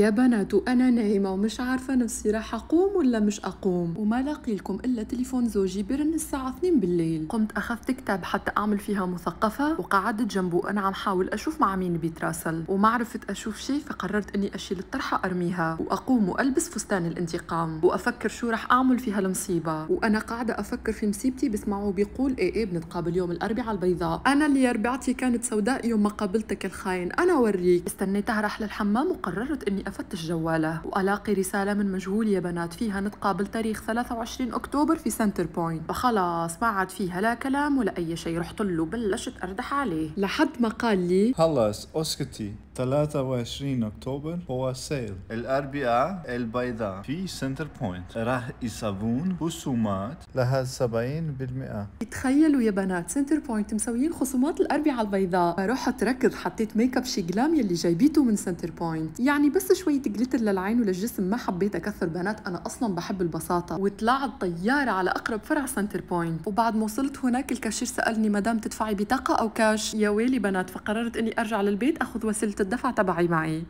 يا بنات انا نايمه ومش عارفه نفسي راح اقوم ولا مش اقوم وما لاقي لكم الا تليفون زوجي برن الساعه 2 بالليل قمت اخذت كتاب حتى اعمل فيها مثقفه وقعدت جنبه انا عم حاول اشوف مع مين بيتراسل وما عرفت اشوف شيء فقررت اني اشيل الطرحه ارميها واقوم والبس فستان الانتقام وافكر شو راح اعمل في هالمصيبه وانا قاعده افكر في مصيبتي بسمعه بيقول ايه ايه بنتقابل يوم الاربعاء البيضاء انا اللي اربعتي كانت سوداء يوم ما قابلتك الخاين انا اوريك استنيتها راح للحمام وقررت اني أفتش جواله وألاقي رسالة من مجهول يا بنات فيها نتقابل تاريخ 23 أكتوبر في سنتر بوينت فخلاص ما عاد فيها لا كلام ولا أي شيء رحت له بلشت أردح عليه لحد ما قال لي خلص أسكتي 23 أكتوبر هو سيل الأربعاء البيضاء في سنتر بوينت راح يصابون خصومات لها 70% تخيلوا يا بنات سنتر بوينت مسويين خصومات الأربعاء البيضاء رحت ركض حطيت ميك اب شي جلام يلي جايبيته من سنتر بوينت يعني بس شوية جلتر للعين وللجسم ما حبيت أكثر بنات أنا أصلا بحب البساطة وطلعت طيارة على أقرب فرع سنتر بوينت وبعد ما وصلت هناك الكاشير سألني مدام تدفعي بطاقة أو كاش يا ويلي بنات فقررت إني أرجع للبيت أخذ وسيلة الدفع تبعي معي